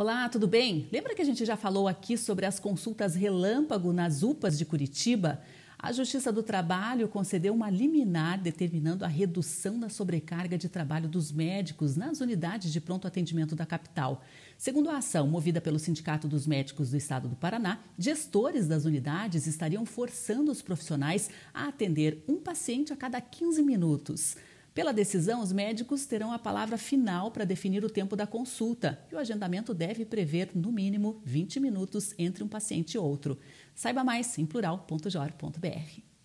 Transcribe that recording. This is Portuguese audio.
Olá, tudo bem? Lembra que a gente já falou aqui sobre as consultas relâmpago nas UPAs de Curitiba? A Justiça do Trabalho concedeu uma liminar determinando a redução da sobrecarga de trabalho dos médicos nas unidades de pronto atendimento da capital. Segundo a ação movida pelo Sindicato dos Médicos do Estado do Paraná, gestores das unidades estariam forçando os profissionais a atender um paciente a cada 15 minutos. Pela decisão, os médicos terão a palavra final para definir o tempo da consulta e o agendamento deve prever, no mínimo, 20 minutos entre um paciente e outro. Saiba mais em plural.jor.br.